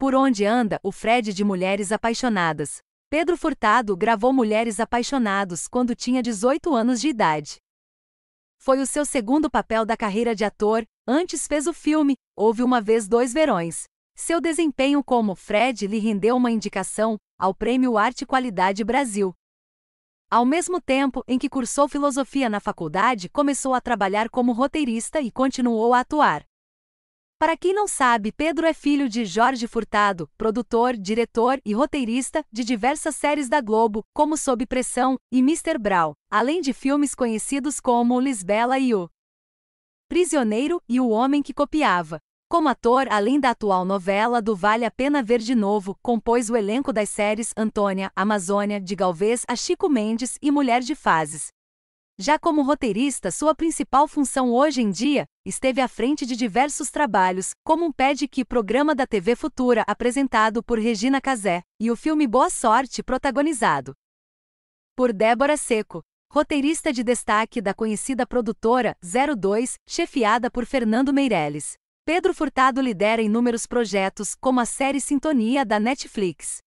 Por onde anda o Fred de Mulheres Apaixonadas? Pedro Furtado gravou Mulheres Apaixonados quando tinha 18 anos de idade. Foi o seu segundo papel da carreira de ator, antes fez o filme Houve uma vez dois verões. Seu desempenho como Fred lhe rendeu uma indicação ao Prêmio Arte Qualidade Brasil. Ao mesmo tempo em que cursou filosofia na faculdade, começou a trabalhar como roteirista e continuou a atuar. Para quem não sabe, Pedro é filho de Jorge Furtado, produtor, diretor e roteirista de diversas séries da Globo, como Sob Pressão e Mr. Brown, além de filmes conhecidos como Lisbela e o Prisioneiro e O Homem que Copiava. Como ator, além da atual novela do Vale a Pena Ver de Novo, compôs o elenco das séries Antônia, Amazônia, de Galvez a Chico Mendes e Mulher de Fases. Já como roteirista, sua principal função hoje em dia esteve à frente de diversos trabalhos, como um que programa da TV Futura apresentado por Regina Casé, e o filme Boa Sorte protagonizado por Débora Seco, roteirista de destaque da conhecida produtora 02, chefiada por Fernando Meirelles. Pedro Furtado lidera inúmeros projetos, como a série Sintonia da Netflix.